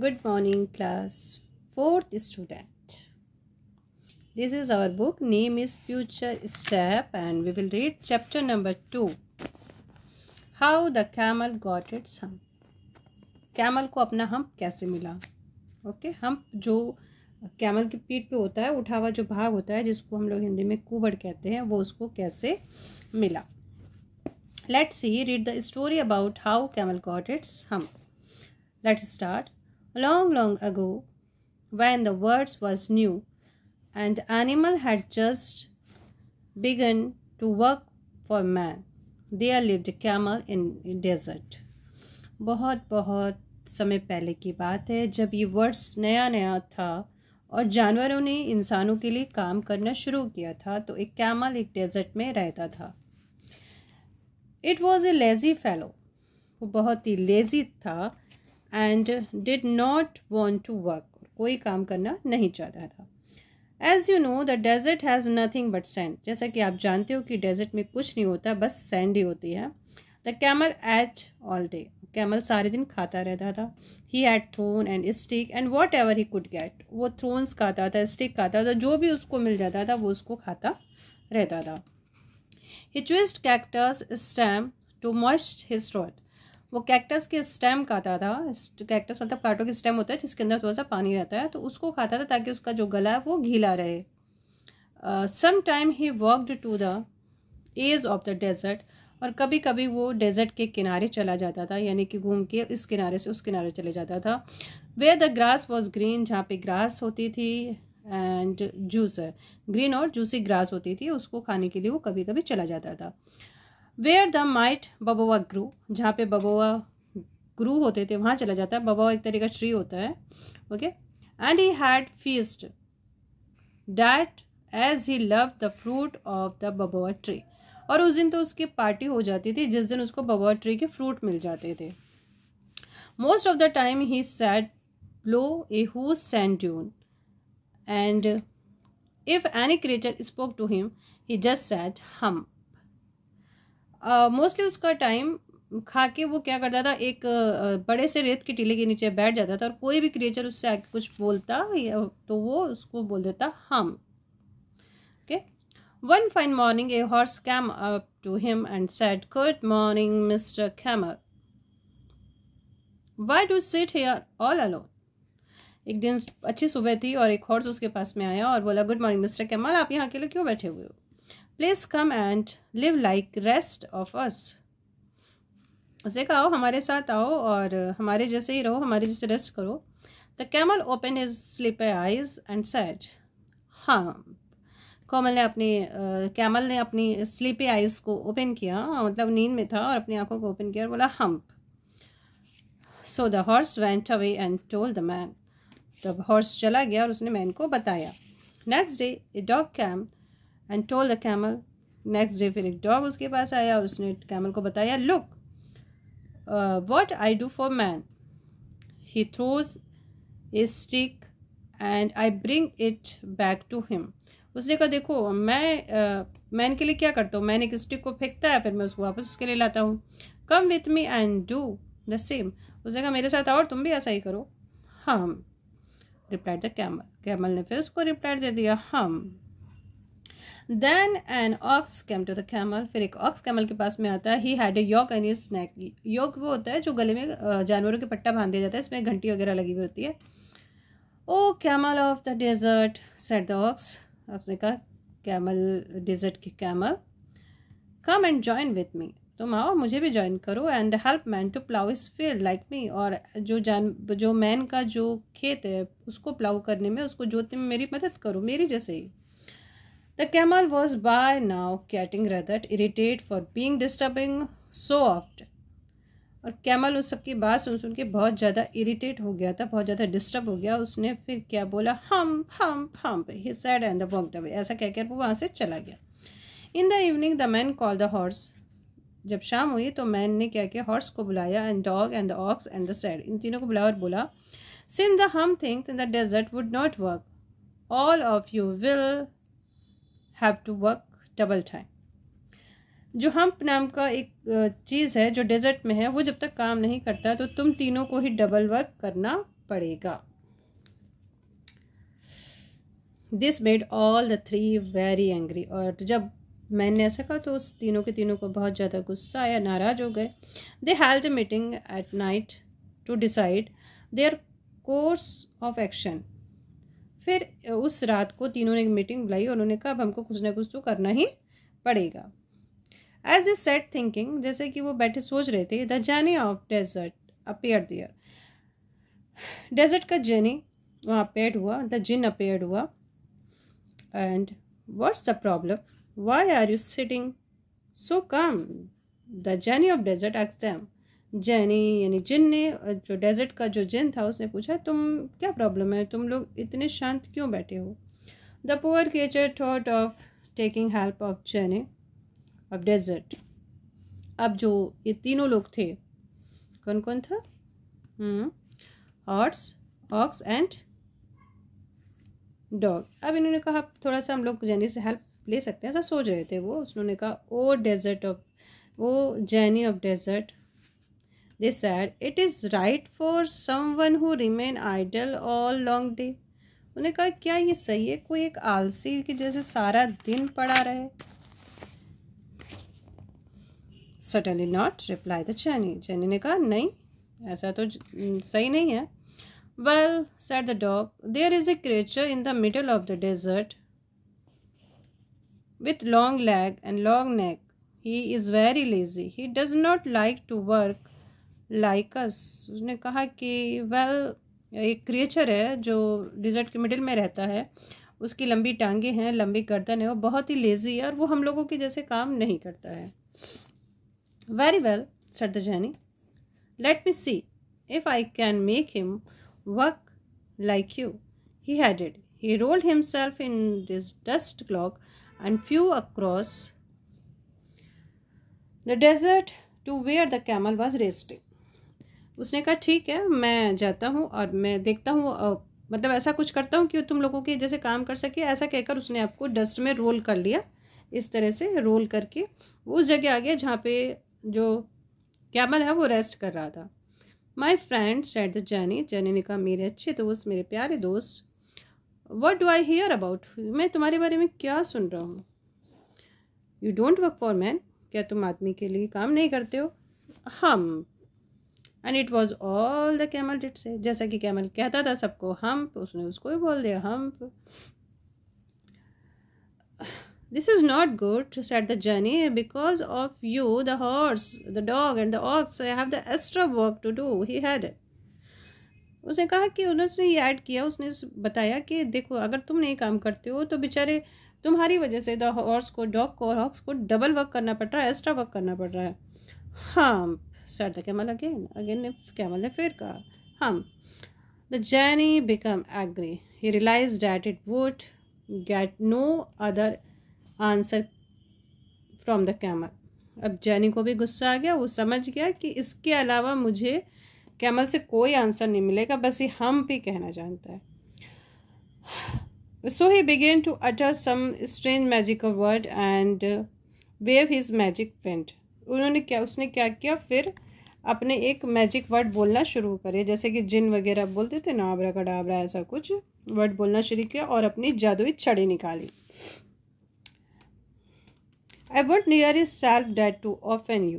good morning class fourth student this is our book name is future step and we will read chapter number 2 how the camel got its hump camel को अपना hump कैसे मिला okay hump जो camel की पीठ पे होता है उठा हुआ जो भाग होता है जिसको हम लोग हिंदी में कुबड़ कहते हैं वो उसको कैसे मिला let's he read the story about how camel got its hump let's start long, long ago, when the world was new, and animal had just begun to work for man. There lived a camel in desert. बहुत बहुत समय पहले की बात है जब ये words नया नया था और जानवरों ने इंसानों के लिए काम करना शुरू किया था तो एक कैमल एक डेजर्ट में रहता था it was a lazy fellow वो बहुत ही लेज़ी था and did not want to work कोई काम करना नहीं चाहता था as you know the desert has nothing but sand जैसा कि आप जानते हो कि डेजर्ट में कुछ नहीं होता बस सेंड ही होती है the camel ate all day camel सारे दिन खाता रहता था he had thorn and stick and whatever he could get वो थ्रोन्स खाता था स्टिक खाता था जो भी उसको मिल जाता था वो उसको खाता रहता था he twist cactus stem to moist his throat वो कैक्टस के स्टेम खाता था कैक्टस मतलब काटो के स्टेम होता है जिसके अंदर थोड़ा सा पानी रहता है तो उसको खाता था ताकि उसका जो गला है वो गीला रहे some time he walked to the edge of the desert और कभी कभी वो डेजर्ट के किनारे चला जाता था यानी कि घूम के इस किनारे से उस किनारे चले जाता था where the grass was green जहाँ पे ग्रास होती थी एंड जूस ग्रीन और जूसी ग्रास होती थी उसको खाने के लिए वो कभी कभी चला जाता था where the might baobab grew जहाँ पे बबोवा ग्रू होते थे वहाँ चला जाता है बबोवा एक तरह का ट्री होता है okay and he had feast that as he love the fruit of the baobab tree और उस दिन तो उसकी पार्टी हो जाती थी जिस दिन उसको बबोवा ट्री के फ्रूट मिल जाते थे most of the time he said blow a whose and if any creature spoke to him he just said hum mostly uh, उसका टाइम खा के वो क्या करता था एक बड़े से रेत के टीले के नीचे बैठ जाता था और कोई भी क्रिएचर उससे आके कुछ बोलता तो वो उसको बोल देता hum okay one fine morning a horse came up to him and said good morning mister camel why do sit here all alone एक दिन अच्छी सुबह थी और एक हॉर्स उसके पास में आया और बोला गुड मॉर्निंग मिस्टर कैमर आप यहाँ अकेले क्यों बैठे हुए हो please come and live like rest of us उसे कहा हमारे साथ आओ और हमारे जैसे ही रहो हमारे जैसे रेस्ट करो the camel open his sleep eyes and said हाँ कोमल ने अपने कैमल ने अपनी स्लीपी आइज़ को ओपन किया मतलब नींद में था और अपनी आंखों को ओपन किया और बोला hump so the horse went away and told the man तब हॉर्स चला गया और उसने मैन को बताया next day a dog came and told the camel next day फिर एक डॉग उसके पास आया और उसने कैमल को बताया look what I do for man he throws a stick and I bring it back to him उसने कहा देखो मैं uh, मैन के लिए क्या करता हूँ मैन एक स्टिक को फेंकता है फिर मैं उसको वापस उसके लिए लाता हूँ come with me and do the same उसने कहा मेरे साथ आओ और तुम भी ऐसा ही करो हम रिप्लाइड द कैमल कैमल ने फिर उसको रिप्लाइड दे दिया हम then an ox came to the camel फिर एक ऑक्स कैमल के पास में आता है he had a yoke on his neck yoke वो होता है जो गले में जानवरों के पट्टा बांध दिया जाता है इसमें घंटी वगैरह लगी हुई होती है O camel of the desert said the ox ox ने कहा कैमल डेजर्ट की camel come and join with me तुम आओ मुझे भी ज्वाइन करो and help man to plough this field like me और जो जान जो मैन का जो खेत है उसको प्लाउ करने में उसको जोतने में मेरी मदद करो मेरी जैसे ही The camel was by now getting rather irritated for being disturbing so often. और कैमल उस सबकी बात सुन सुन के बहुत ज़्यादा इरिटेट हो गया था बहुत ज़्यादा डिस्टर्ब हो गया उसने फिर क्या बोला hum hum hum he said and the walk away ऐसा कहकर वो वहाँ से चला गया in the evening the man call the horse जब शाम हुई तो मैन ने क्या किया हॉर्स को बुलाया and dog and the ox and the said इन तीनों को बुलाया और बोला since the hum think the desert would not work all of you will have to work double time जो हम्प नाम का एक चीज़ है जो डेजर्ट में है वो जब तक काम नहीं करता तो तुम तीनों को ही डबल वर्क करना पड़ेगा this made all the three very angry और जब मैंने ऐसा कहा तो उस तीनों के तीनों को बहुत ज़्यादा गुस्सा आया नाराज़ हो गए they held a meeting at night to decide their course of action फिर उस रात को तीनों ने एक मीटिंग बुलाई और उन्होंने कहा अब हमको कुछ ना कुछ तो करना ही पड़ेगा एज ए सेट थिंकिंग जैसे कि वो बैठे सोच रहे थे the journey of desert appear there desert का जर्नी वहाँ अपेयर हुआ द जिन अपेयर हुआ and what's the problem why are you sitting so calm the journey of desert एक्सम जैनी यानी जिन ने जो डेजर्ट का जो जिन था उसने पूछा तुम क्या प्रॉब्लम है तुम लोग इतने शांत क्यों बैठे हो the poor creature thought of taking help of genie of desert अब जो ये तीनों लोग थे कौन कौन था hmm, horse ox and dog अब इन्होंने कहा थोड़ा सा हम लोग जैनी से हेल्प ले सकते हैं ऐसा सोच रहे थे वो उन्होंने कहा ओ डेजर्ट ऑफ वो genie of desert they said it is right for someone who remain idle all long day उन्हें कहा क्या ये सही है कोई एक आलसी की जैसे सारा दिन पड़ा रहे सटनली नॉट रिप्लाई द चैनी चैनी ने कहा नहीं ऐसा तो सही नहीं है well said the dog there is a creature in the middle of the desert with long leg and long neck he is very lazy he does not like to work likes उसने कहा कि well well, एक creature है जो dessert के middle में रहता है उसकी लंबी टांगे हैं लंबी गर्दन है वो बहुत ही लेज़ी है और वो हम लोगों के जैसे काम नहीं करता है वेरी वेल सर दैनी let me see if I can make him work like you he headed he rolled himself in this dust cloak and flew across the desert to where the camel was resting उसने कहा ठीक है मैं जाता हूँ और मैं देखता हूँ मतलब ऐसा कुछ करता हूँ कि तुम लोगों के जैसे काम कर सके ऐसा कहकर उसने आपको डस्ट में रोल कर लिया इस तरह से रोल करके वो उस जगह आ गया जहाँ पे जो कैमल है वो रेस्ट कर रहा था my friend said the genie genie ने कहा मेरे अच्छे दोस्त मेरे प्यारे दोस्त what do I hear about मैं तुम्हारे बारे में क्या सुन रहा हूँ you don't work for man क्या तुम आदमी के लिए काम नहीं करते हो हम and it was all the camel did say जैसा कि कैमल कहता था सबको हम्प उसने उसको भी बोल दिया humph this is not good said the journey because of you the horse the dog and the ox have the extra work to do he had उसने कहा कि उन्होंने ये ऐड किया उसने बताया कि देखो अगर तुम नहीं काम करते हो तो बेचारे तुम्हारी वजह से द हॉर्स को डॉग को और हॉक्स को डबल वर्क करना पड़ रहा है एक्स्ट्रा वर्क करना पड़ रहा है हाँ said the camel again. Again the camel फिर कहा हम The journey became angry. He realized that it would get no other answer from the camel. अब जैनी को भी गुस्सा आ गया वो समझ गया कि इसके अलावा मुझे कैमल से कोई आंसर नहीं मिलेगा बस ये हम भी कहना जानता है so he began to utter some strange magical word and wave his magic paint उन्होंने क्या उसने क्या किया फिर अपने एक मैजिक वर्ड बोलना शुरू करे जैसे कि जिन वगैरह बोलते थे ना आबरा का ऐसा कुछ वर्ड बोलना शुरू किया और अपनी जादुई छड़ी निकाली I want near is self that to of an you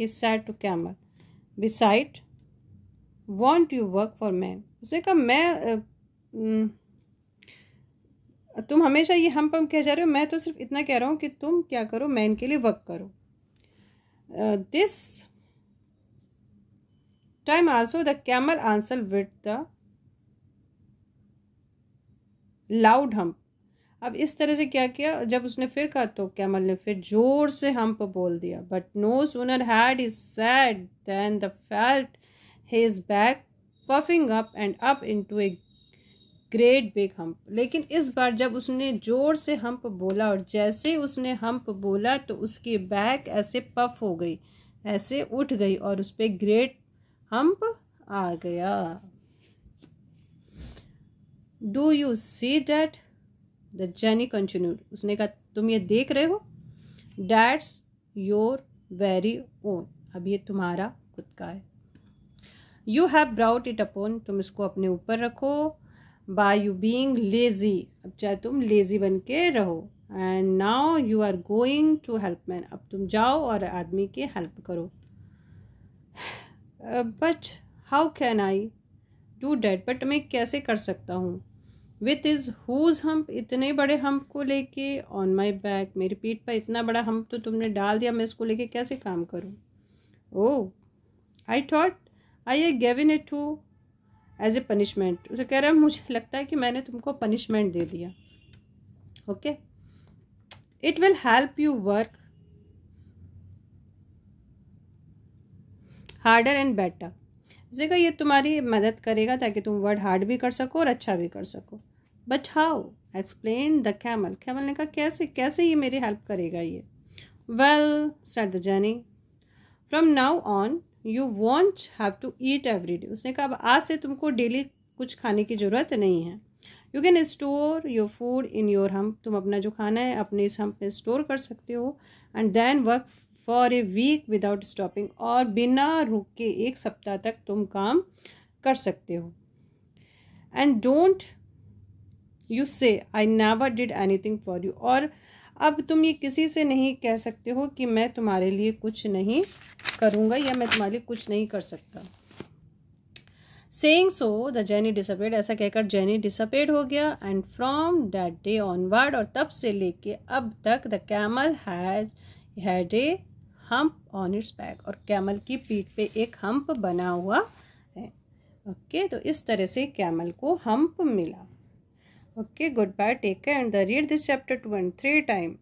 he said to camel beside won't you work for man उसने कहा मैं तुम हमेशा ये हम पम कह जा रहे हो मैं तो सिर्फ इतना कह रहा हूँ कि तुम क्या करो मैन के लिए वर्क करो uh, this time also the camel answered with the loud hump अब इस तरह से क्या किया जब उसने फिर कहा तो कैमल ने फिर जोर से हम्प बोल दिया but no sooner had is said than the felt his back puffing up and up into a great big humph लेकिन इस बार जब उसने ज़ोर से हम्प बोला और जैसे उसने हम्प बोला तो उसकी बैक ऐसे पफ हो गई ऐसे उठ गई और उस पर ग्रेट हम्प आ गया do you see that the genie continued उसने कहा तुम ये देख रहे हो डैट्स योर वेरी ओन अब ये तुम्हारा खुद का है you have brought it upon तुम इसको अपने ऊपर रखो बाई यू बींग लेजी अब चाहे तुम लेजी बन के रहो and now you are going to help man अब तुम जाओ और आदमी की हेल्प करो but how can I do that but मैं कैसे कर सकता हूँ विथ इज़ हुज हम्प इतने बड़े हम्प को लेके ऑन माई बैक मेरी पीठ पर इतना बड़ा हम्प तो तुमने डाल दिया मैं इसको लेके कैसे काम करूँ oh I thought I I given it to as a punishment उसे कह रहा है मुझे लगता है कि मैंने तुमको पनिशमेंट दे दिया okay it will help you work harder and better जगह ये तुम्हारी मदद करेगा ताकि तुम वर्ड हार्ड भी कर सको और अच्छा भी कर सको but how explain the camel camel ने कहा कैसे कैसे ये मेरी हेल्प करेगा ये well said the journey from now on you won't have to eat every day उसने कहा अब आज से तुमको डेली कुछ खाने की ज़रूरत नहीं है you can store your food in your hump तुम अपना जो खाना है अपने इस हम में स्टोर कर सकते हो and then work for a week without stopping और बिना रुक के एक सप्ताह तक तुम काम कर सकते हो and don't you say I never did anything for you और अब तुम ये किसी से नहीं कह सकते हो कि मैं तुम्हारे लिए कुछ नहीं करूँगा या मैं तुम्हारे लिए कुछ नहीं कर सकता सेंग सो द जैनी डिसअपेड ऐसा कहकर जैनी डिसअपेड हो गया and from that day onward और तब से लेके अब तक the camel has had a hump on its back और कैमल की पीठ पे एक हम्प बना हुआ है ओके okay, तो इस तरह से कैमल को हम्प मिला okay goodbye take care and read this chapter 2 and 3 time